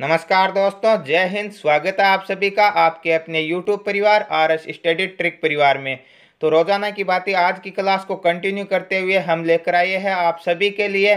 नमस्कार दोस्तों जय हिंद स्वागत है आप सभी का आपके अपने YouTube परिवार आर एस स्टडी ट्रिक परिवार में तो रोज़ाना की बातें आज की क्लास को कंटिन्यू करते हुए हम लेकर आए हैं आप सभी के लिए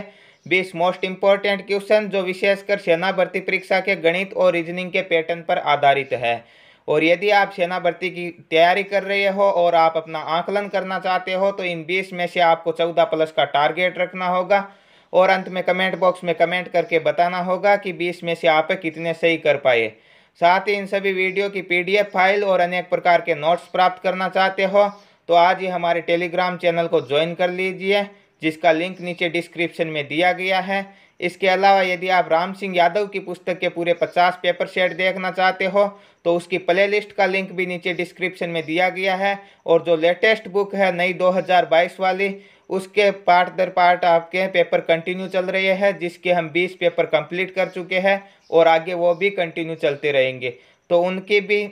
बीस मोस्ट इम्पॉर्टेंट क्वेश्चन जो विशेषकर सेना भर्ती परीक्षा के गणित और रीजनिंग के पैटर्न पर आधारित है और यदि आप सेना भर्ती की तैयारी कर रहे हो और आप अपना आकलन करना चाहते हो तो इन बीस में से आपको चौदह प्लस का टारगेट रखना होगा और अंत में कमेंट बॉक्स में कमेंट करके बताना होगा कि बीस में से आप कितने सही कर पाए साथ ही इन सभी वीडियो की पीडीएफ फाइल और अनेक प्रकार के नोट्स प्राप्त करना चाहते हो तो आज ही हमारे टेलीग्राम चैनल को ज्वाइन कर लीजिए जिसका लिंक नीचे डिस्क्रिप्शन में दिया गया है इसके अलावा यदि आप राम सिंह यादव की पुस्तक के पूरे 50 पेपर सेट देखना चाहते हो तो उसकी प्लेलिस्ट का लिंक भी नीचे डिस्क्रिप्शन में दिया गया है और जो लेटेस्ट बुक है नई 2022 वाली उसके पार्ट दर पार्ट आपके पेपर कंटिन्यू चल रहे हैं जिसके हम बीस पेपर कंप्लीट कर चुके हैं और आगे वो भी कंटिन्यू चलते रहेंगे तो उनकी भी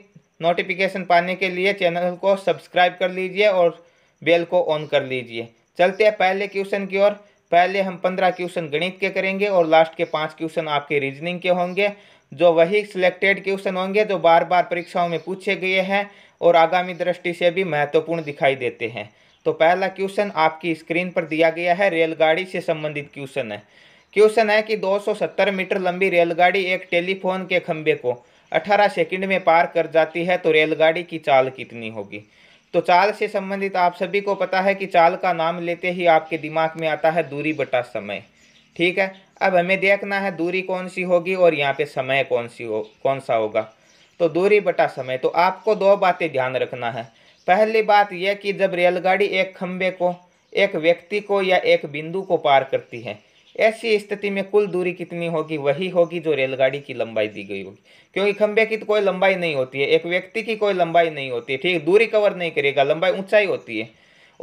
नोटिफिकेशन पाने के लिए चैनल को सब्सक्राइब कर लीजिए और बेल को ऑन कर लीजिए चलते हैं पहले क्वेश्चन की ओर पहले हम पंद्रह क्वेश्चन गणित के करेंगे और लास्ट के पाँच क्वेश्चन आपके रीजनिंग के होंगे जो वही सिलेक्टेड क्वेश्चन होंगे जो बार बार परीक्षाओं में पूछे गए हैं और आगामी दृष्टि से भी महत्वपूर्ण दिखाई देते हैं तो पहला क्वेश्चन आपकी स्क्रीन पर दिया गया है रेलगाड़ी से संबंधित क्वेश्चन है क्वेश्चन है कि 270 मीटर लंबी रेलगाड़ी एक टेलीफोन के खंबे को 18 सेकंड में पार कर जाती है तो रेलगाड़ी की चाल कितनी होगी तो चाल से संबंधित आप सभी को पता है कि चाल का नाम लेते ही आपके दिमाग में आता है दूरी बटा समय ठीक है अब हमें देखना है दूरी कौन सी होगी और यहाँ पे समय कौन सी हो कौन सा होगा तो दूरी बटा समय तो आपको दो बातें ध्यान रखना है पहली बात यह कि जब रेलगाड़ी एक खम्भे को एक व्यक्ति को या एक बिंदु को पार करती है ऐसी स्थिति में कुल दूरी कितनी होगी वही होगी जो रेलगाड़ी की लंबाई दी गई होगी क्योंकि खंबे की तो कोई लंबाई नहीं होती है एक व्यक्ति की कोई लंबाई नहीं होती है ठीक दूरी कवर नहीं करेगा लंबाई ऊंचाई होती है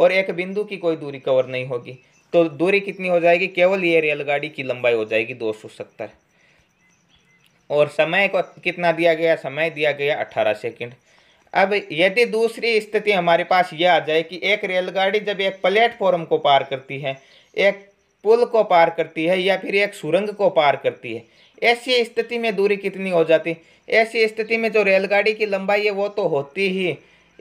और एक बिंदु की कोई दूरी कवर नहीं होगी तो दूरी कितनी हो जाएगी केवल ये रेलगाड़ी की लंबाई हो जाएगी दो सौ सत्तर और समय को कितना दिया गया समय दिया गया अठारह सेकेंड अब यदि दूसरी स्थिति हमारे पास ये आ जाए कि एक रेलगाड़ी जब एक प्लेटफॉर्म को पार करती है एक पुल को पार करती है या फिर एक सुरंग को पार करती है ऐसी स्थिति में दूरी कितनी हो जाती ऐसी स्थिति में जो रेलगाड़ी की लंबाई है वो तो होती ही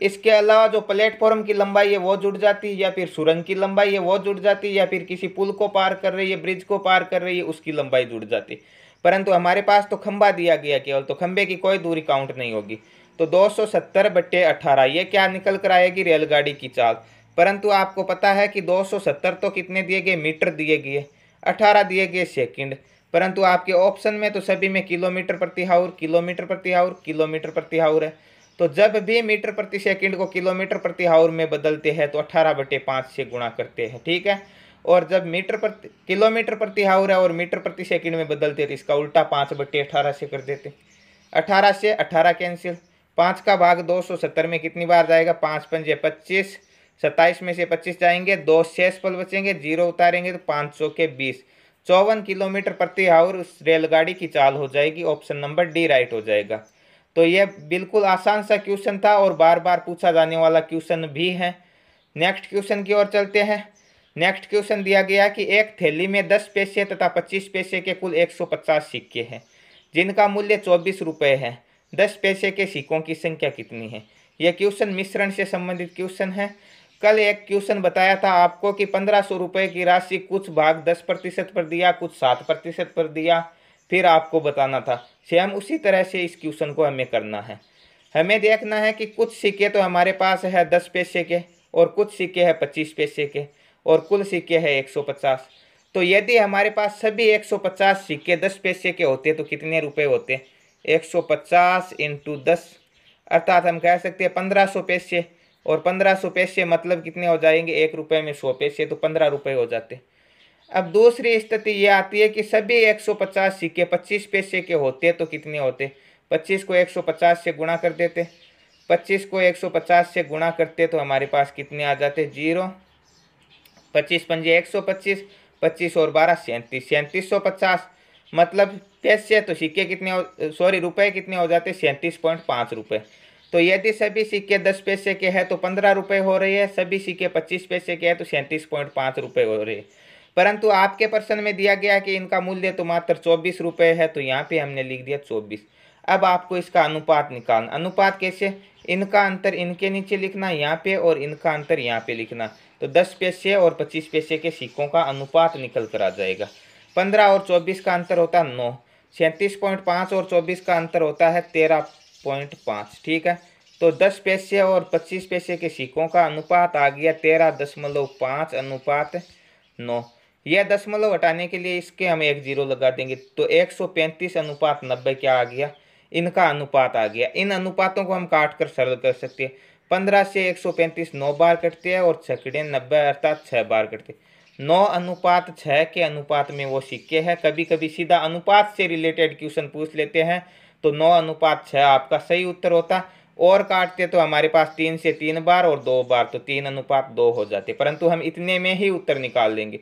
इसके अलावा जो प्लेटफॉर्म की लंबाई है वो जुड़ जाती है या फिर सुरंग की लंबाई है वो जुड़ जाती है या फिर किसी पुल को पार कर रही है ब्रिज को पार कर रही है उसकी लंबाई जुड़ जाती परंतु हमारे पास तो खंबा दिया गया केवल तो खंबे की कोई दूरी काउंट नहीं होगी तो 270 बट्टे अठारह ये क्या निकल कर आएगी रेलगाड़ी की चाल परंतु आपको पता है कि 270 तो कितने दिए गए मीटर दिए गए अठारह दिए गए सेकंड परंतु आपके ऑप्शन में तो सभी में किलोमीटर प्रति हाउर किलोमीटर प्रति हाउर किलोमीटर प्रति हाउर है तो जब भी मीटर प्रति सेकंड को किलोमीटर प्रति हाउर में बदलते हैं तो अठारह बटे पाँच से गुणा करते हैं ठीक है और जब मीटर प्रति किलोमीटर प्रति हाउर है और मीटर प्रति सेकंड में बदलते हैं तो इसका उल्टा पाँच बटे अठारह से कर देते अठारह से अठारह कैंसिल पाँच का भाग दो सौ सत्तर में कितनी बार जाएगा पाँच पंजे पच्चीस सत्ताईस में से पच्चीस जाएंगे दो शेष पल बचेंगे जीरो उतारेंगे तो पाँच सौ के बीस चौवन किलोमीटर प्रति आवर उस रेलगाड़ी की चाल हो जाएगी ऑप्शन नंबर डी राइट हो जाएगा तो यह बिल्कुल आसान सा क्वेश्चन था और बार बार पूछा जाने वाला क्वेश्चन भी है नेक्स्ट क्वेश्चन की ओर चलते हैं नेक्स्ट क्वेश्चन दिया गया कि एक थैली में दस पैसे तथा पच्चीस पैसे के कुल एक सौ पचास सिक्के हैं जिनका मूल्य चौबीस रुपये है दस पैसे के सिक्कों की संख्या कितनी है यह क्वेश्चन मिश्रण से संबंधित क्वेश्चन है कल एक क्वेश्चन बताया था आपको कि पंद्रह सौ रुपये की राशि कुछ भाग दस प्रतिशत पर दिया कुछ सात प्रतिशत पर दिया फिर आपको बताना था सेम उसी तरह से इस क्वेश्चन को हमें करना है हमें देखना है कि कुछ सिक्के तो हमारे पास है दस पैसे के और कुछ सिक्के हैं पच्चीस पैसे के और कुल सिक्के हैं एक सौ पचास तो यदि हमारे पास सभी एक सौ पचास सिक्के दस पैसे के होते तो कितने रुपये होते एक सौ पचास इंटू दस अर्थात हम कह सकते हैं पंद्रह सौ पैसे और पंद्रह सौ पैसे मतलब कितने हो जाएंगे एक रुपये में सौ पैसे तो पंद्रह रुपये हो जाते अब दूसरी स्थिति ये आती है कि सभी एक सौ पचास सिक्के पच्चीस पैसे के होते तो कितने होते पच्चीस को एक सौ पचास से गुणा कर देते पच्चीस को एक सौ पचास से गुणा करते तो हमारे पास कितने आ जाते जीरो पच्चीस पंजे एक सौ पच्चीस पच्चीस और बारह सैंतीस सैंतीस सौ पचास मतलब पैसे तो सिक्के कितने सॉरी रुपए कितने हो जाते सैंतीस पॉइंट पाँच रुपये तो यदि सभी सिक्के दस पैसे के हैं तो पंद्रह रुपये हो रही है सभी सिक्के पच्चीस पैसे के हैं तो सैंतीस पॉइंट पाँच रुपये हो रहे परंतु आपके प्रश्न में दिया गया कि इनका मूल्य तो मात्र चौबीस रुपये है तो यहाँ पे हमने लिख दिया चौबीस अब आपको इसका अनुपात निकालना अनुपात कैसे इनका अंतर इनके नीचे लिखना यहाँ पे और इनका अंतर यहाँ पे लिखना तो दस पैसे और पच्चीस पैसे के सिक्कों का अनुपात निकल कर आ जाएगा पंद्रह और चौबीस का अंतर होता है नौ सैंतीस पॉइंट पाँच और चौबीस का अंतर होता है तेरह पॉइंट पाँच ठीक है तो दस पैसे और पच्चीस पैसे के सिक्कों का अनुपात आ गया तेरह दशमलव पाँच अनुपात नौ यह दशमलव हटाने के लिए इसके हम एक जीरो लगा देंगे तो एक सौ पैंतीस अनुपात नब्बे क्या आ गया इनका अनुपात आ गया इन अनुपातों को हम काट कर सरल कर सकते हैं पंद्रह से एक सौ पैंतीस नौ बार कटते हैं और छकड़े नब्बे अर्थात छः बार कटते हैं नौ अनुपात छः के अनुपात में वो सिक्के हैं कभी कभी सीधा अनुपात से रिलेटेड क्वेश्चन पूछ लेते हैं तो नौ अनुपात छः आपका सही उत्तर होता और काटते तो हमारे पास तीन से तीन बार और दो बार तो तीन अनुपात दो हो जाते परंतु हम इतने में ही उत्तर निकाल लेंगे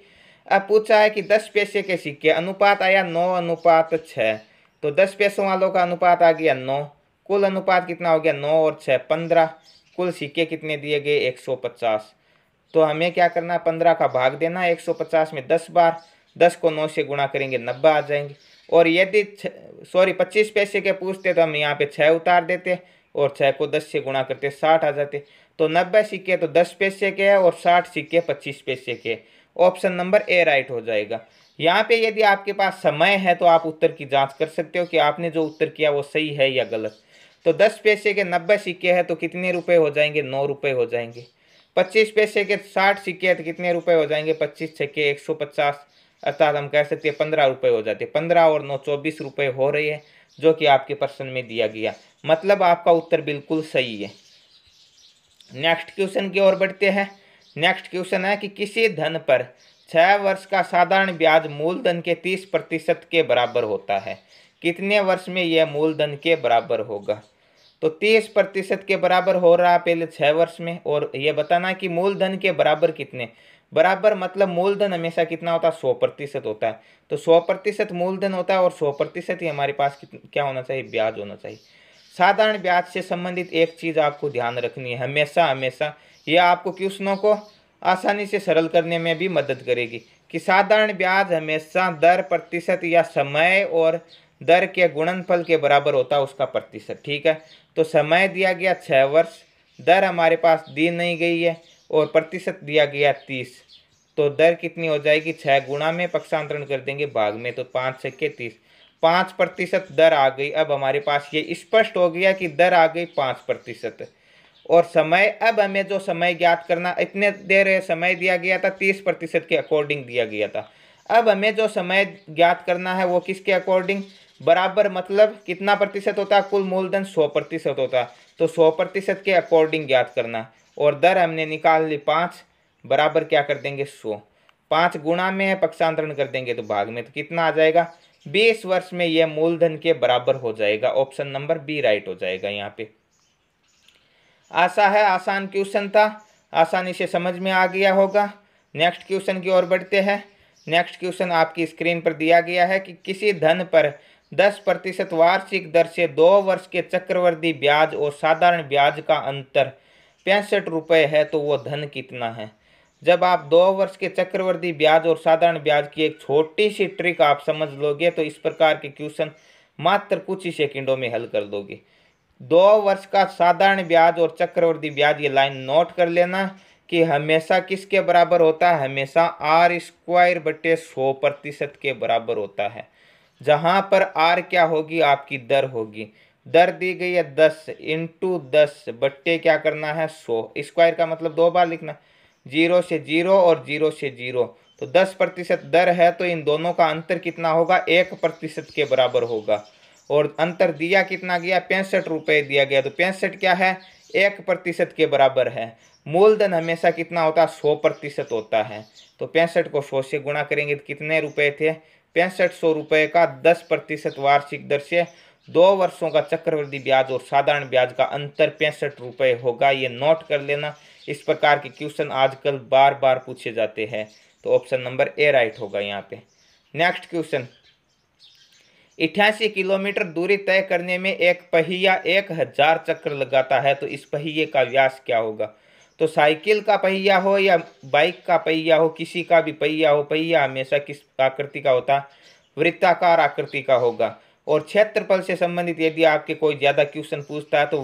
अब पूछा है कि दस पैसे के सिक्के अनुपात आया नौ अनुपात छः तो दस पैसों वालों का अनुपात आ गया नौ कुल अनुपात कितना हो गया नौ और छः पंद्रह कुल सिक्के कितने दिए गए एक सौ पचास तो हमें क्या करना है पंद्रह का भाग देना है एक सौ पचास में दस बार दस को नौ से गुणा करेंगे नब्बे आ जाएंगे और यदि सॉरी पच्चीस पैसे के पूछते तो हम यहाँ पे छः उतार देते और छः को दस से गुणा करते साठ आ जाते तो नब्बे सिक्के तो दस पैसे के हैं और साठ सिक्के पच्चीस पैसे के ऑप्शन नंबर ए राइट हो जाएगा यहाँ पे यदि आपके पास समय है तो आप उत्तर की जांच कर सकते हो कि आपने जो उत्तर किया वो सही है या गलत तो दस पैसे के नब्बे सिक्के हैं तो कितने रुपए हो जाएंगे नौ रुपये हो जाएंगे पच्चीस पैसे के साठ सिक्के तो कितने रुपए हो जाएंगे पच्चीस छक्के एक सौ पचास अर्थात हम कह सकते हैं पंद्रह रुपये हो जाते हैं पंद्रह और नौ चौबीस रुपये हो रही है जो कि आपके प्रश्न में दिया गया मतलब आपका उत्तर बिल्कुल सही है नेक्स्ट क्वेश्चन की ओर बढ़ते हैं नेक्स्ट क्वेश्चन है कि किसी धन पर छः वर्ष का साधारण ब्याज मूलधन के तीस प्रतिशत के बराबर होता है कितने वर्ष में यह मूलधन के बराबर होगा तो तीस प्रतिशत के बराबर हो रहा है पहले छः वर्ष में और ये बताना कि मूलधन के बराबर कितने बराबर मतलब मूलधन हमेशा कितना होता है सौ प्रतिशत होता है तो सौ प्रतिशत मूलधन होता है और सौ प्रतिशत ही हमारे पास क्या होना चाहिए ब्याज होना चाहिए साधारण ब्याज से संबंधित एक चीज़ आपको ध्यान रखनी है हमेशा हमेशा ये आपको क्वेश्चनों को आसानी से सरल करने में भी मदद करेगी कि साधारण ब्याज हमेशा दर प्रतिशत या समय और दर के गुणनफल के बराबर होता है उसका प्रतिशत ठीक है तो समय दिया गया छः वर्ष दर हमारे पास दी नहीं गई है और प्रतिशत दिया गया तीस तो दर कितनी हो जाएगी छः गुणा में पक्षांतरण कर देंगे भाग में तो पाँच छक्के तीस पाँच प्रतिशत दर आ गई अब हमारे पास ये स्पष्ट हो गया कि दर आ गई पाँच प्रतिशत और समय अब हमें जो समय ज्ञात करना इतने देर समय दिया गया था तीस प्रतिशत के अकॉर्डिंग दिया गया था अब हमें जो समय ज्ञात करना है वो किसके अकॉर्डिंग बराबर मतलब कितना प्रतिशत होता है कुल मूलधन सौ प्रतिशत होता तो सौ प्रतिशत के अकॉर्डिंग ज्ञात करना और दर हमने निकाल ली पाँच बराबर क्या कर देंगे सौ पाँच गुणा में पक्षांतरण कर देंगे तो भाग में तो कितना आ जाएगा बीस वर्ष में यह मूलधन के बराबर हो जाएगा ऑप्शन नंबर बी राइट हो जाएगा यहाँ पे आशा है आसान क्वेश्चन था आसानी से समझ में आ गया होगा नेक्स्ट क्वेश्चन की ओर बढ़ते हैं नेक्स्ट क्वेश्चन आपकी स्क्रीन पर दिया गया है कि किसी धन पर दस प्रतिशत वार्षिक दर से दो वर्ष के चक्रवर्ती ब्याज और साधारण ब्याज का अंतर पैंसठ रुपये है तो वो धन कितना है जब आप दो वर्ष के चक्रवर्ती ब्याज और साधारण ब्याज की एक छोटी सी ट्रिक आप समझ लोगे तो इस प्रकार के क्वेश्चन मात्र कुछ ही सेकेंडों में हल कर दोगे दो वर्ष का साधारण ब्याज और चक्रवर्ती ब्याज ये लाइन नोट कर लेना कि हमेशा किसके बराबर होता है हमेशा आर स्क्वायर बटे सौ प्रतिशत के बराबर होता है जहाँ पर आर क्या होगी आपकी दर होगी दर दी गई है दस इंटू दस बट्टे क्या करना है सो स्क्वायर का मतलब दो बार लिखना जीरो से जीरो और जीरो से जीरो तो दस प्रतिशत दर है तो इन दोनों का अंतर कितना होगा एक प्रतिशत के बराबर होगा और अंतर दिया कितना गया पैंसठ रुपये दिया गया तो पैंसठ क्या है एक प्रतिशत के बराबर है मूलधन हमेशा कितना होता है सौ प्रतिशत होता है तो पैंसठ को सौ से गुणा करेंगे तो कितने रुपए थे पैंसठ सौ रुपये का दस प्रतिशत वार्षिक दर से दो वर्षों का चक्रवृद्धि ब्याज और साधारण ब्याज का अंतर पैंसठ रुपये होगा ये नोट कर लेना इस प्रकार के क्वेश्चन आजकल बार बार पूछे जाते हैं तो ऑप्शन नंबर ए राइट होगा यहाँ पे नेक्स्ट क्वेश्चन इठासी किलोमीटर दूरी तय करने में एक पहिया एक हजार चक्र लगाता है तो इस पहिए का व्यास क्या होगा तो साइकिल का पहिया हो या बाइक का पहिया हो किसी का भी पहिया हो पहिया हमेशा किस आकृति का होता वृत्ताकार आकृति का होगा और क्षेत्रफल से संबंधित यदि आपके कोई ज़्यादा क्वेश्चन पूछता है तो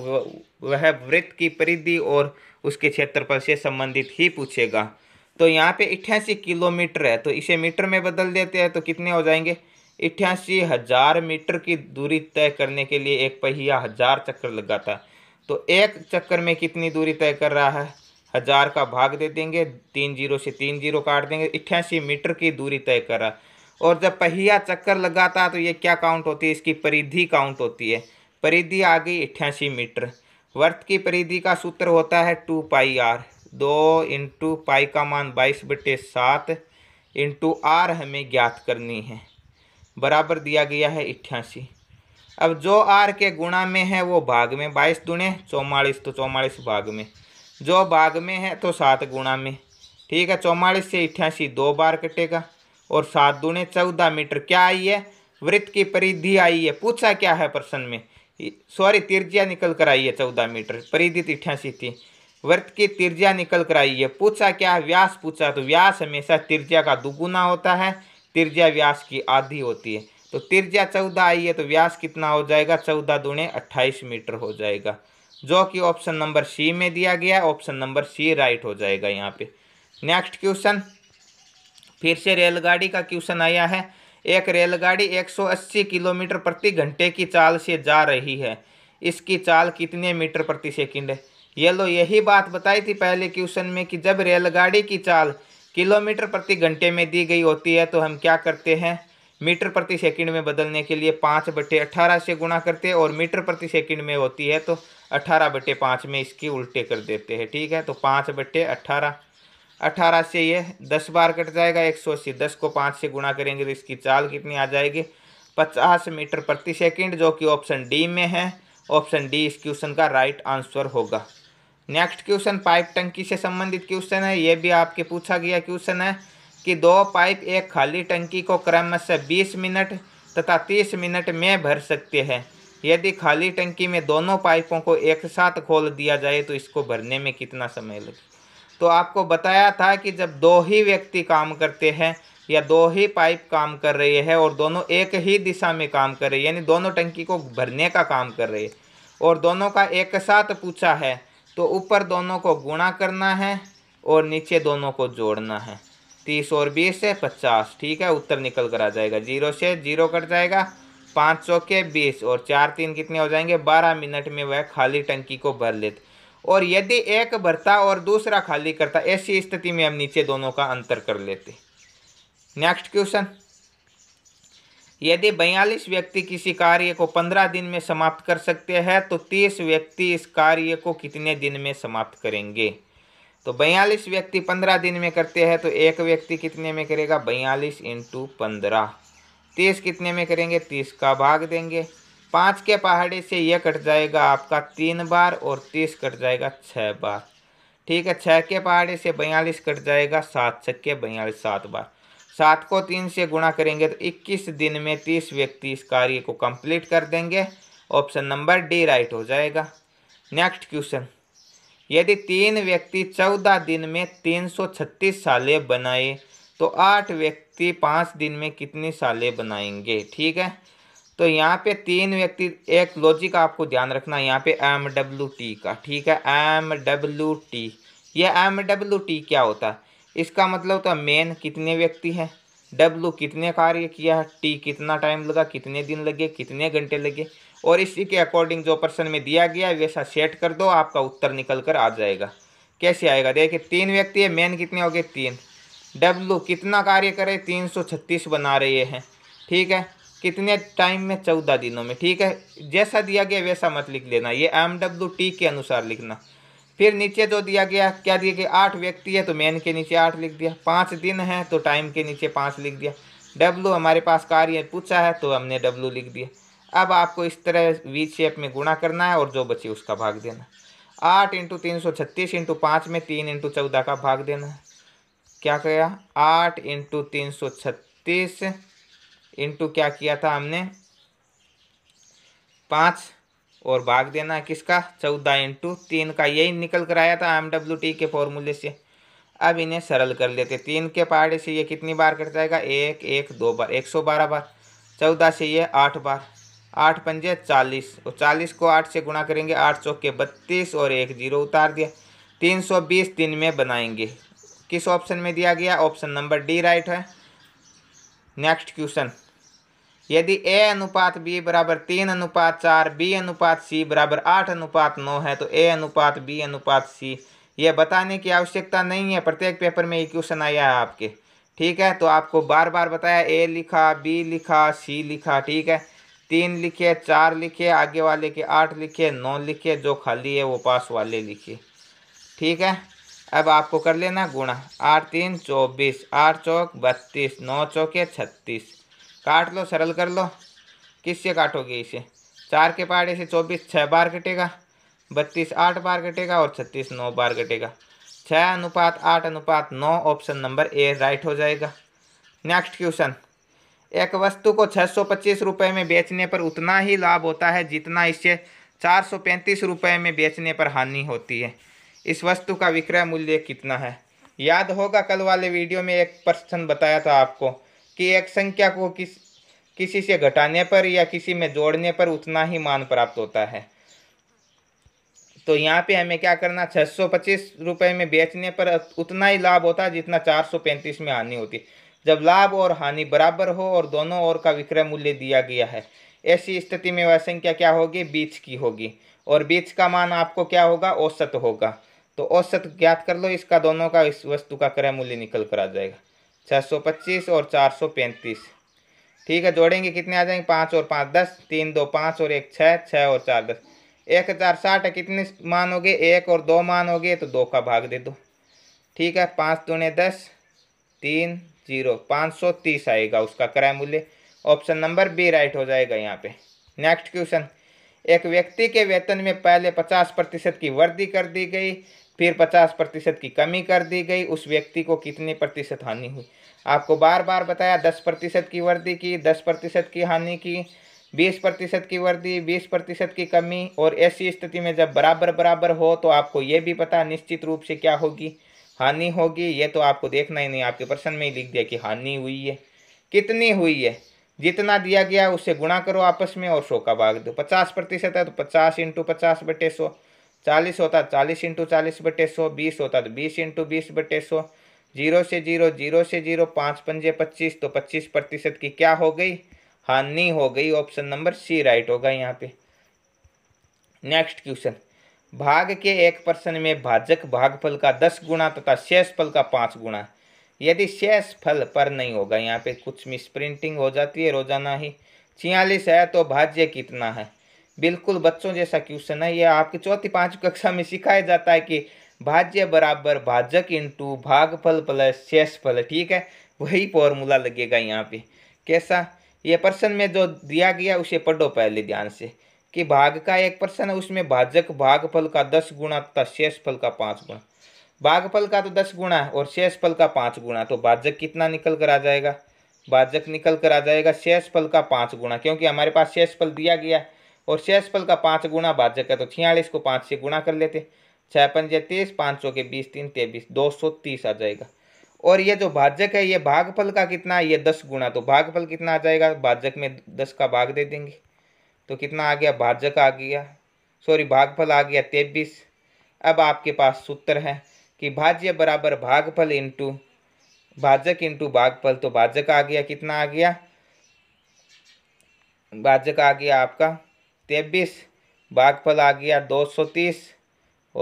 वह वृत्त की परिधि और उसके क्षेत्रफल से संबंधित ही पूछेगा तो यहाँ पे अठासी किलोमीटर है तो इसे मीटर में बदल देते हैं तो कितने हो जाएंगे अठासी हज़ार मीटर की दूरी तय करने के लिए एक पहिया हज़ार चक्कर लगाता है तो एक चक्कर में कितनी दूरी तय कर रहा है हज़ार का भाग दे देंगे तीन जीरो से तीन जीरो काट देंगे अठासी मीटर की दूरी तय करा और जब पहिया चक्कर लगाता तो ये क्या काउंट होती है इसकी परिधि काउंट होती है परिधि आ गई अठासी मीटर वर्थ की परिधि का सूत्र होता है टू पाई आर दो इंटू पाई का मान बाईस बटे सात इंटू आर हमें ज्ञात करनी है बराबर दिया गया है अठासी अब जो आर के गुणा में है वो भाग में बाईस दुणे चौवालीस तो चौवालीस भाग में जो बाघ में है तो सात गुणा में ठीक है चौवालीस से अठासी दो बार कटेगा और सात दूने चौदह मीटर क्या आई है वृत्त की परिधि आई है पूछा क्या है प्रश्न में सॉरी तिरजिया निकल कर आई है चौदह मीटर परिधि अठासी तो थी वृत्त की तिरजिया निकल कर आई है पूछा क्या है व्यास पूछा तो व्यास हमेशा तिरजिया का दुगुना होता है तिरजिया व्यास की आधी होती है तो तिरजिया चौदह आई है तो व्यास कितना हो जाएगा चौदह दूने अट्ठाईस मीटर हो जाएगा जो कि ऑप्शन नंबर सी में दिया गया ऑप्शन नंबर सी राइट हो जाएगा यहाँ पे नेक्स्ट क्वेश्चन फिर से रेलगाड़ी का क्वेश्चन आया है एक रेलगाड़ी 180 किलोमीटर प्रति घंटे की चाल से जा रही है इसकी चाल कितने मीटर प्रति सेकंड है ये लो यही बात बताई थी पहले क्वेश्चन में कि जब रेलगाड़ी की चाल किलोमीटर प्रति घंटे में दी गई होती है तो हम क्या करते हैं मीटर प्रति सेकंड में बदलने के लिए पाँच बटे अट्ठारह से गुणा करते हैं और मीटर प्रति सेकंड में होती है तो अट्ठारह बटे पाँच में इसकी उल्टे कर देते हैं ठीक है तो पाँच बटे अट्ठारह अट्ठारह से ये दस बार कट जाएगा एक सौ अस्सी दस को पाँच से गुणा करेंगे तो इसकी चाल कितनी आ जाएगी पचास मीटर प्रति सेकेंड जो कि ऑप्शन डी में है ऑप्शन डी इस क्वेश्चन का राइट आंसर होगा नेक्स्ट क्वेश्चन पाइप टंकी से संबंधित क्वेश्चन है ये भी आपके पूछा गया क्वेश्चन है कि दो पाइप एक खाली टंकी को क्रमशः 20 मिनट तथा 30 मिनट में भर सकते हैं यदि खाली टंकी में दोनों पाइपों को एक साथ खोल दिया जाए तो इसको भरने में कितना समय लगे तो आपको बताया था कि जब दो ही व्यक्ति काम करते हैं या दो ही पाइप काम कर रहे हैं और दोनों एक ही दिशा में काम कर रहे हैं यानी दोनों टंकी को भरने का काम कर रहे हैं और दोनों का एक साथ पूछा है तो ऊपर दोनों को गुणा करना है और नीचे दोनों को जोड़ना है तीस और बीस से पचास ठीक है उत्तर निकल कर आ जाएगा जीरो से जीरो कट जाएगा पाँच सौ के बीस और चार तीन कितने हो जाएंगे बारह मिनट में वह खाली टंकी को भर लेते और यदि एक भरता और दूसरा खाली करता ऐसी स्थिति में हम नीचे दोनों का अंतर कर लेते नेक्स्ट क्वेश्चन यदि बयालीस व्यक्ति किसी कार्य को पंद्रह दिन में समाप्त कर सकते हैं तो तीस व्यक्ति इस कार्य को कितने दिन में समाप्त करेंगे तो बयालीस व्यक्ति पंद्रह दिन में करते हैं तो एक व्यक्ति कितने में करेगा बयालीस इंटू पंद्रह तीस कितने में करेंगे तीस का भाग देंगे पाँच के पहाड़ी से यह कट जाएगा आपका तीन बार और तीस कट जाएगा छः बार ठीक है छः के पहाड़ी से बयालीस कट जाएगा सात छक्के बयालीस सात बार सात को तीन से गुणा करेंगे तो इक्कीस दिन में तीस व्यक्ति इस कार्य को कंप्लीट कर देंगे ऑप्शन नंबर डी राइट हो जाएगा नेक्स्ट क्वेश्चन यदि तीन व्यक्ति चौदह दिन में तीन सौ छत्तीस साले बनाए तो आठ व्यक्ति पाँच दिन में कितनी साले बनाएंगे ठीक है तो यहाँ पे तीन व्यक्ति एक लॉजिक आपको ध्यान रखना है यहाँ पे एम डब्ल्यू टी का ठीक है एम डब्ल्यू टी ये एम डब्ल्यू टी क्या होता है इसका मतलब होता है मेन कितने व्यक्ति है डब्ल्यू कितने कार्य किया है टी कितना टाइम लगा कितने दिन लगे कितने घंटे लगे और इसी के अकॉर्डिंग जो प्रश्न में दिया गया है वैसा सेट कर दो आपका उत्तर निकल कर आ जाएगा कैसे आएगा देखिए तीन व्यक्ति है मेन कितने हो गए तीन डब्लू कितना कार्य करे तीन सौ छत्तीस बना रहे हैं ठीक है कितने टाइम में चौदह दिनों में ठीक है जैसा दिया गया वैसा मत लिख लेना ये एम डब्ल्यू टी के अनुसार लिखना फिर नीचे जो दिया गया क्या दिया गया आठ व्यक्ति है तो मेन के नीचे आठ लिख दिया पाँच दिन है तो टाइम के नीचे पाँच लिख दिया डब्लू हमारे पास कार्य पूछा है तो हमने डब्लू लिख दिया अब आपको इस तरह वी शेप में गुणा करना है और जो बचे उसका भाग देना आठ इंटू तीन सौ छत्तीस इंटू पाँच में तीन इंटू चौदह का भाग देना है क्या किया आठ इंटू तीन सौ छत्तीस इंटू क्या किया था हमने पाँच और भाग देना है किसका चौदह इंटू तीन का यही निकल कर आया था एम डब्ल्यू टी के फॉर्मूले से अब इन्हें सरल कर लेते तीन के पहाड़े से ये कितनी बार कट जाएगा एक एक दो बार एक सौ बारह बार चौदह से ये आठ बार आठ पंजे चालीस और चालीस को आठ से गुणा करेंगे आठ चौके बत्तीस और एक जीरो उतार दिया तीन सौ बीस दिन में बनाएंगे किस ऑप्शन में दिया गया ऑप्शन नंबर डी राइट है नेक्स्ट क्वेश्चन यदि ए अनुपात बी बराबर तीन अनुपात चार बी अनुपात सी बराबर आठ अनुपात नौ है तो ए अनुपात बी अनुपात सी यह बताने की आवश्यकता नहीं है प्रत्येक पेपर में ये क्वेश्चन आया है आपके ठीक है तो आपको बार बार बताया ए लिखा बी लिखा सी लिखा ठीक है तीन लिखिए चार लिखिए आगे वाले के आठ लिखिए नौ लिखिए जो खाली है वो पास वाले लिखिए ठीक है अब आपको कर लेना गुणा आठ तीन चौबीस आठ चौक बत्तीस नौ चौके छत्तीस काट लो सरल कर लो किससे काटोगे इसे चार के पहाड़े से चौबीस छः बार कटेगा बत्तीस आठ बार कटेगा और छत्तीस नौ बार कटेगा छः अनुपात आठ अनुपात नौ ऑप्शन नंबर ए राइट हो जाएगा नेक्स्ट क्वेश्चन एक वस्तु को छः सौ पच्चीस रुपये में बेचने पर उतना ही लाभ होता है जितना इसे चार रुपए में बेचने पर हानि होती है इस वस्तु का विक्रय मूल्य कितना है याद होगा कल वाले वीडियो में एक प्रश्न बताया था आपको कि एक संख्या को किस किसी से घटाने पर या किसी में जोड़ने पर उतना ही मान प्राप्त होता है तो यहाँ पे हमें क्या करना छः सौ पच्चीस में बेचने पर उतना ही लाभ होता है जितना चार सौ पैंतीस में हानि होती है जब लाभ और हानि बराबर हो और दोनों ओर का विक्रय मूल्य दिया गया है ऐसी स्थिति में वह संख्या क्या होगी बीच की होगी और बीच का मान आपको क्या होगा औसत होगा तो औसत ज्ञात कर लो इसका दोनों का इस वस्तु का क्रय मूल्य निकल कर आ जाएगा 625 और 435 ठीक है जोड़ेंगे कितने आ जाएंगे पाँच और पाँच दस तीन दो पाँच और एक छः छः और चार दस एक हज़ार साठ कितने मान हो गए एक और दो मान हो गए तो दो का भाग दे दो ठीक है पाँच दूने दस तीन जीरो पाँच सौ तीस आएगा उसका क्रय मूल्य ऑप्शन नंबर बी राइट हो जाएगा यहाँ पे नेक्स्ट क्वेश्चन एक व्यक्ति के वेतन में पहले पचास प्रतिशत की वृद्धि कर दी गई फिर पचास प्रतिशत की कमी कर दी गई उस व्यक्ति को कितने प्रतिशत हानि हुई आपको बार बार बताया दस प्रतिशत की वृद्धि की दस प्रतिशत की हानि की बीस प्रतिशत की वृद्धि बीस प्रतिशत की कमी और ऐसी स्थिति में जब बराबर बराबर हो तो आपको ये भी पता निश्चित रूप से क्या होगी हानि होगी ये तो आपको देखना ही नहीं आपके प्रश्न में ही लिख दिया कि हानि हुई है कितनी हुई है जितना दिया गया उससे गुणा करो आपस में और सौ का भाग दो पचास प्रतिशत है तो पचास इंटू पचास बटे सौ चालीस होता तो चालीस इंटू चालीस बटे सौ बीस होता तो बीस इंटू बीस बटे सौ जीरो से जीरो जीरो से जीरो पाँच पंजे पच्चीस तो पच्चीस प्रतिशत की क्या हो गई हानि हो गई ऑप्शन नंबर सी राइट होगा यहाँ पे नेक्स्ट क्वेश्चन भाग के एक प्रश्न में भाजक भागफल का दस गुणा तथा शेष फल का पाँच गुणा यदि शेष फल पर नहीं होगा यहाँ पे कुछ मिस प्रिंटिंग हो जाती है रोजाना ही छियालीस है तो भाज्य कितना है बिल्कुल बच्चों जैसा क्वेश्चन है यह आपकी चौथी पाँच कक्षा में सिखाया जाता है कि भाज्य बराबर भाजक इंटू भागफल प्लस शेष फल ठीक है वही फॉर्मूला लगेगा यहाँ पे कैसा ये प्रश्न में जो दिया गया उसे पढ़ो पहले ध्यान से कि भाग का एक पर्सन है उसमें भाजक भागफल का दस गुणा तथा शेष फल का पाँच गुणा भागफल का तो दस गुणा है और शेष फल का पाँच गुणा तो भाजक कितना निकल कर आ जाएगा भाजक निकल कर आ जाएगा शेष फल का पाँच गुणा क्योंकि हमारे पास शेष फल दिया गया है और शेष फल का पाँच गुणा भाजक है तो छियालीस को पाँच से गुणा कर लेते छः पंजे तीस पाँच सौ के बीस तीन तेबीस दो सौ तीस आ जाएगा और ये जो भाजक है ये भागफल का कितना है ये दस गुणा तो भागफल कितना आ जाएगा भाजक में दस का भाग दे देंगे तो कितना आ गया भाजक आ गया सॉरी भागफल आ गया तेबीस अब आपके पास सूत्र है कि भाज्य बराबर भागफल इंटू भाजक इंटू भागफल तो भाजक आ गया कितना आ गया भाजक आ गया आपका तेबीस भागफल आ गया दो सौ तीस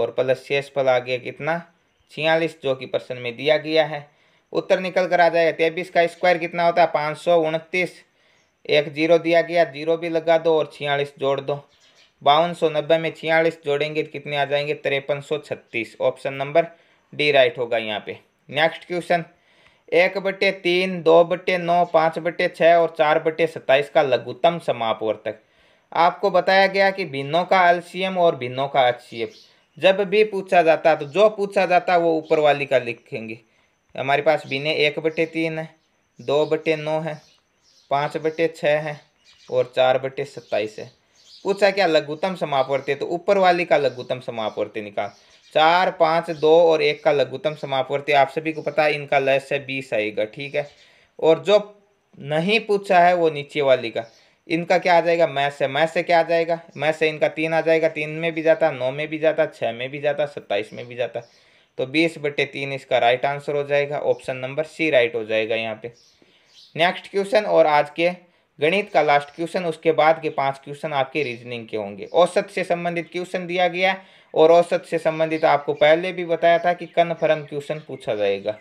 और प्लस शेष फल आ गया कितना छियालीस जो कि प्रश्न में दिया गया है उत्तर निकल कर आ जाएगा तेबीस का स्क्वायर कितना होता है पाँच सौ उनतीस एक जीरो दिया गया जीरो भी लगा दो और छियालीस जोड़ दो बावन सौ नब्बे में छियालीस जोड़ेंगे तो कितने आ जाएंगे तिरपन सौ छत्तीस ऑप्शन नंबर डी राइट होगा यहाँ पे नेक्स्ट क्वेश्चन एक बटे तीन दो बटे नौ पाँच बटे छः और चार बटे सत्ताईस का लघुतम समापवर्तक आपको बताया गया कि भिन्नों का एलसीएम और भिन्नों का एच जब भी पूछा जाता तो जो पूछा जाता वो ऊपर वाली का लिखेंगे हमारे पास बिने एक बटे तीन है दो बटे नौ है पाँच बटे छः है और चार बटे सत्ताईस है पूछा क्या लघुत्तम समापवर्ती है तो ऊपर वाली का लघुत्तम समापवर्ती निकाल चार पाँच दो और एक का लघुत्तम समापवर्ती आप सभी को पता है इनका लस है बीस आएगा ठीक है और जो नहीं पूछा है वो नीचे वाली का इनका क्या आ जाएगा मैथ से मैं से क्या आ जाएगा मैं से इनका तीन आ जाएगा तीन में भी जाता नौ में भी जाता छः में भी जाता सत्ताईस में भी जाता तो बीस बटे तीन इसका राइट आंसर हो जाएगा ऑप्शन नंबर सी राइट हो जाएगा यहाँ पे नेक्स्ट क्वेश्चन और आज के गणित का लास्ट क्वेश्चन उसके बाद के पांच क्वेश्चन आपके रीजनिंग के होंगे औसत से संबंधित क्वेश्चन दिया गया है और औसत से संबंधित आपको पहले भी बताया था कि कन्फर्म क्वेश्चन पूछा जाएगा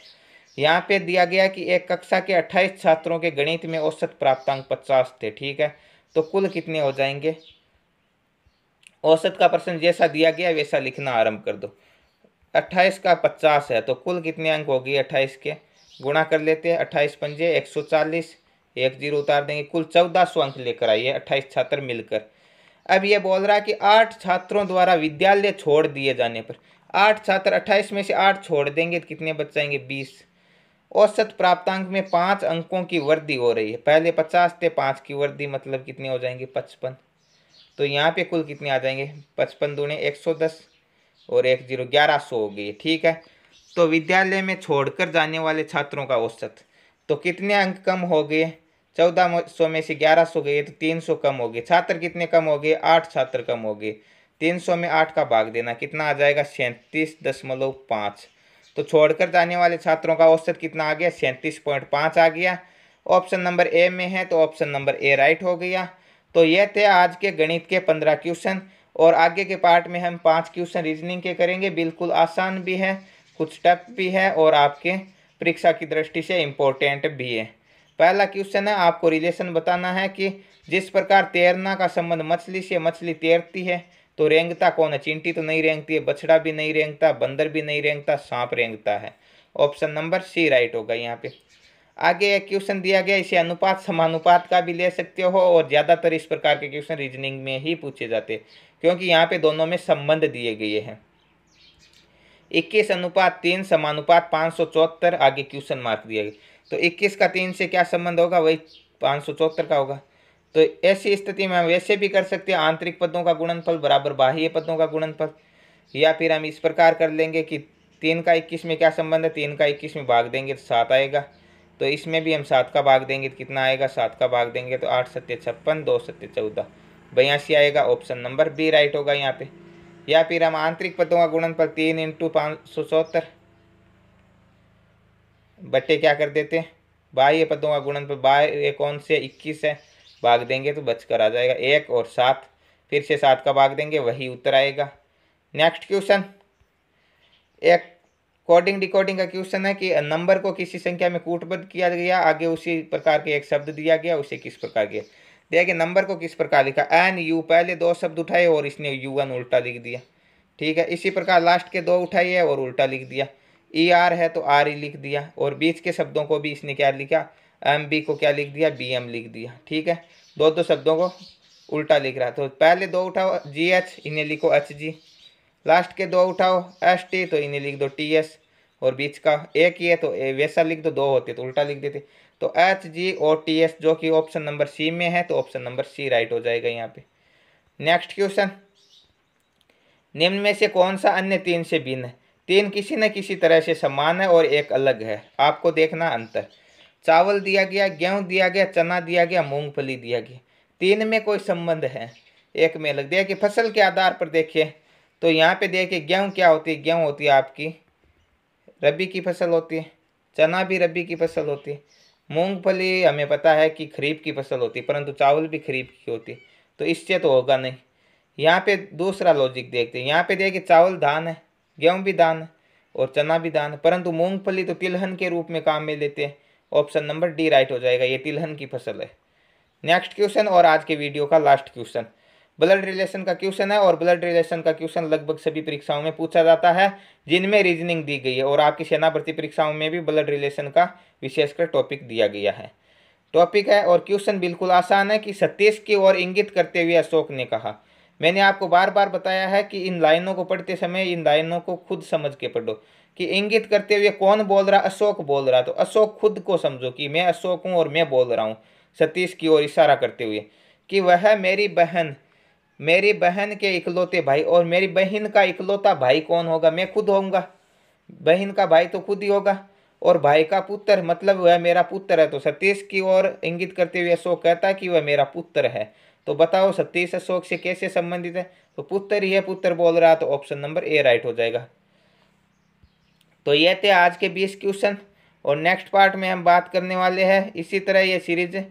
यहाँ पे दिया गया कि एक कक्षा के अट्ठाईस छात्रों के गणित में औसत प्राप्तांक पचास थे ठीक है तो कुल कितने हो जाएंगे औसत का प्रश्न जैसा दिया गया वैसा लिखना आरम्भ कर दो अट्ठाईस का पचास है तो कुल कितने अंक होगी अट्ठाईस के गुणा कर लेते हैं अट्ठाईस पंजे एक सौ चालीस एक जीरो उतार देंगे कुल चौदह सौ अंक लेकर आइए अट्ठाईस छात्र मिलकर अब ये बोल रहा है कि आठ छात्रों द्वारा विद्यालय छोड़ दिए जाने पर आठ छात्र अट्ठाईस में से आठ छोड़ देंगे तो कितने बचाएंगे बीस औसत प्राप्तांक में पाँच अंकों की वृद्धि हो रही है पहले पचास थे पाँच की वृद्धि मतलब कितने हो जाएंगे पचपन तो यहाँ पे कुल कितने आ जाएंगे पचपन दूने एक सौ दस और एक जीरो ग्यारह सौ हो गई ठीक है तो विद्यालय में छोड़कर जाने वाले छात्रों का औसत तो कितने अंक कम हो गए चौदह सौ में से ग्यारह सौ गए तो तीन सौ कम हो गए छात्र कितने कम हो गए आठ छात्र कम हो गए तीन सौ में आठ का भाग देना कितना आ जाएगा सैंतीस दशमलव पाँच तो छोड़कर जाने वाले छात्रों का औसत कितना आ गया सैंतीस पॉइंट पाँच आ गया ऑप्शन नंबर ए में है तो ऑप्शन नंबर ए राइट हो गया तो ये थे आज के गणित के पंद्रह क्वेश्चन और आगे के पार्ट में हम पाँच क्वेश्चन रीजनिंग के करेंगे बिल्कुल आसान भी है कुछ स्टेप भी है और आपके परीक्षा की दृष्टि से इम्पोर्टेंट भी है पहला क्वेश्चन है आपको रिलेशन बताना है कि जिस प्रकार तैरना का संबंध मछली से मछली तैरती है तो रेंगता कौन है चिंटी तो नहीं रेंगती है बछड़ा भी नहीं रेंगता बंदर भी नहीं रेंगता सांप रेंगता है ऑप्शन नंबर सी राइट होगा यहाँ पे आगे एक क्वेश्चन दिया गया इसे अनुपात समानुपात का भी ले सकते हो और ज़्यादातर इस प्रकार के क्वेश्चन रीजनिंग में ही पूछे जाते क्योंकि यहाँ पे दोनों में संबंध दिए गए हैं इक्कीस अनुपात तीन समानुपात पाँच सौ चौहत्तर आगे क्वेश्चन मार्क दिया गया तो इक्कीस का तीन से क्या संबंध होगा वही पाँच सौ चौहत्तर का होगा तो ऐसी स्थिति में हम वैसे भी कर सकते हैं आंतरिक पदों का गुणनफल बराबर बाह्य पदों का गुणनफल या फिर हम इस प्रकार कर लेंगे कि तीन का इक्कीस में क्या संबंध है तीन का इक्कीस में भाग देंगे तो सात आएगा तो इसमें भी हम सात का भाग देंगे तो कितना आएगा सात का भाग देंगे तो आठ सत्य छप्पन दो सत्य चौदह बयासी आएगा ऑप्शन नंबर बी राइट होगा यहाँ पे या फिर हम आंतरिक पदों का गुणनफल तीन इंटू पाँच सौ चौहत्तर बट्टे क्या कर देते हैं बाह्य पदों का गुणनफल बाह्य कौन से इक्कीस है भाग देंगे तो बचकर आ जाएगा एक और सात फिर से सात का भाग देंगे वही उत्तर आएगा नेक्स्ट क्वेश्चन एक कोडिंग डिकोडिंग का क्वेश्चन है कि नंबर को किसी संख्या में कूटबद्ध किया गया आगे उसी प्रकार के एक शब्द दिया गया उसे किस प्रकार के देखिए नंबर को किस प्रकार लिखा एन यू पहले दो शब्द उठाए और इसने यू एन उल्टा लिख दिया ठीक है इसी प्रकार लास्ट के दो उठाए है और उल्टा लिख दिया ई e आर है तो आर ई लिख दिया और बीच के शब्दों को भी इसने क्या लिखा एम बी को क्या लिख दिया बी एम लिख दिया ठीक है दो दो शब्दों को उल्टा लिख रहा तो पहले दो उठाओ जी एच इन्हें लिखो एच जी लास्ट के दो उठाओ एस टी तो इन्हें लिख दो टी एस और बीच का एक ही है तो वैसा लिख दो दो होते तो उल्टा लिख देते तो H G O T S जो कि ऑप्शन नंबर सी में है तो ऑप्शन नंबर सी राइट हो जाएगा यहाँ पे नेक्स्ट क्वेश्चन निम्न में से कौन सा अन्य तीन से भिन्न है तीन किसी न किसी तरह से समान है और एक अलग है आपको देखना अंतर चावल दिया गया गेहूं दिया गया चना दिया गया मूंगफली दिया गया तीन में कोई संबंध है एक में अलग देखिए फसल के आधार पर देखिए तो यहाँ पे देखिए गेहूँ क्या होती है गेहूँ होती है आपकी रबी की फसल होती है चना भी रबी की फसल होती है मूंगफली हमें पता है कि खरीफ की फसल होती परंतु चावल भी खरीफ की होती तो इससे तो होगा नहीं यहाँ पे दूसरा लॉजिक देखते हैं यहाँ पे देखिए चावल धान है गेहूँ भी धान है और चना भी दान परंतु मूंगफली तो तिलहन के रूप में काम में लेते हैं ऑप्शन नंबर डी राइट हो जाएगा ये तिलहन की फसल है नेक्स्ट क्वेश्चन और आज के वीडियो का लास्ट क्वेश्चन ब्लड रिलेशन का क्वेश्चन है और ब्लड रिलेशन का क्वेश्चन लगभग सभी परीक्षाओं में पूछा जाता है जिनमें रीजनिंग दी गई है और आपकी सेना भर्ती परीक्षाओं में भी ब्लड रिलेशन का विशेषकर टॉपिक दिया गया है टॉपिक है और क्वेश्चन बिल्कुल आसान है कि सतीश की ओर इंगित करते हुए अशोक ने कहा मैंने आपको बार बार बताया है कि इन लाइनों को पढ़ते समय इन लाइनों को खुद समझ के पढ़ो कि इंगित करते हुए कौन बोल रहा अशोक बोल रहा तो अशोक खुद को समझो कि मैं अशोक हूँ और मैं बोल रहा हूँ सतीश की ओर इशारा करते हुए कि वह मेरी बहन मेरी बहन के इकलौते भाई और मेरी बहन का इकलौता भाई कौन होगा मैं खुद होऊंगा बहन का भाई तो खुद ही होगा और भाई का पुत्र मतलब वह मेरा पुत्र है तो सतीश की ओर इंगित करते हुए अशोक कहता कि वह मेरा पुत्र है तो बताओ सतीश अशोक से कैसे संबंधित है तो पुत्र ही है पुत्र बोल रहा तो ऑप्शन नंबर ए राइट हो जाएगा तो ये थे आज के बीस क्वेश्चन और नेक्स्ट पार्ट में हम बात करने वाले हैं इसी तरह ये सीरीज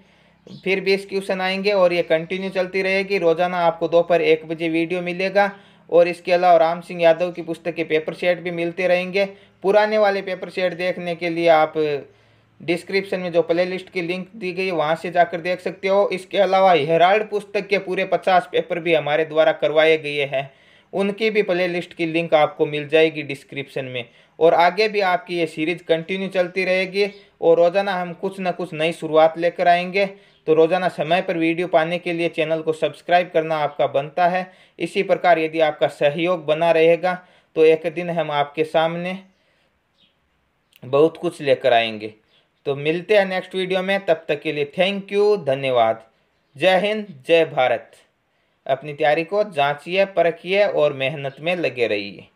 फिर बीस क्वेश्चन आएंगे और ये कंटिन्यू चलती रहेगी रोजाना आपको दोपहर एक बजे वीडियो मिलेगा और इसके अलावा राम सिंह यादव की पुस्तक के पेपर सेट भी मिलते रहेंगे पुराने वाले पेपर सेट देखने के लिए आप डिस्क्रिप्शन में जो प्ले लिस्ट की लिंक दी गई वहाँ से जाकर देख सकते हो इसके अलावा हेराल्ड पुस्तक के पूरे पचास पेपर भी हमारे द्वारा करवाए गए हैं उनकी भी प्ले लिस्ट की लिंक आपको मिल जाएगी डिस्क्रिप्शन में और आगे भी आपकी ये सीरीज़ कंटिन्यू चलती रहेगी और रोज़ाना हम कुछ ना कुछ नई शुरुआत लेकर आएंगे तो रोज़ाना समय पर वीडियो पाने के लिए चैनल को सब्सक्राइब करना आपका बनता है इसी प्रकार यदि आपका सहयोग बना रहेगा तो एक दिन हम आपके सामने बहुत कुछ लेकर आएंगे तो मिलते हैं नेक्स्ट वीडियो में तब तक के लिए थैंक यू धन्यवाद जय हिंद जय भारत अपनी तैयारी को जांचिए परखिए और मेहनत में लगे रहिए